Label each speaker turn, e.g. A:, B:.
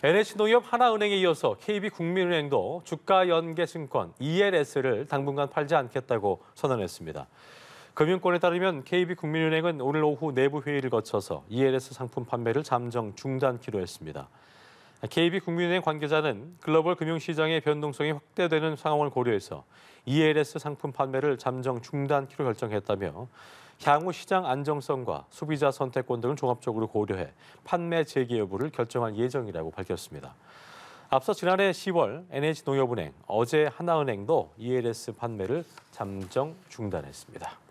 A: NH농협 하나은행에 이어서 KB국민은행도 주가연계증권 ELS를 당분간 팔지 않겠다고 선언했습니다. 금융권에 따르면 KB국민은행은 오늘 오후 내부 회의를 거쳐서 ELS 상품 판매를 잠정 중단키로 했습니다. KB국민은행 관계자는 글로벌 금융시장의 변동성이 확대되는 상황을 고려해서 ELS 상품 판매를 잠정 중단키로 결정했다며 향후 시장 안정성과 소비자 선택권 등을 종합적으로 고려해 판매 재개 여부를 결정할 예정이라고 밝혔습니다. 앞서 지난해 10월 NH농협은행, 어제 하나은행도 ELS 판매를 잠정 중단했습니다.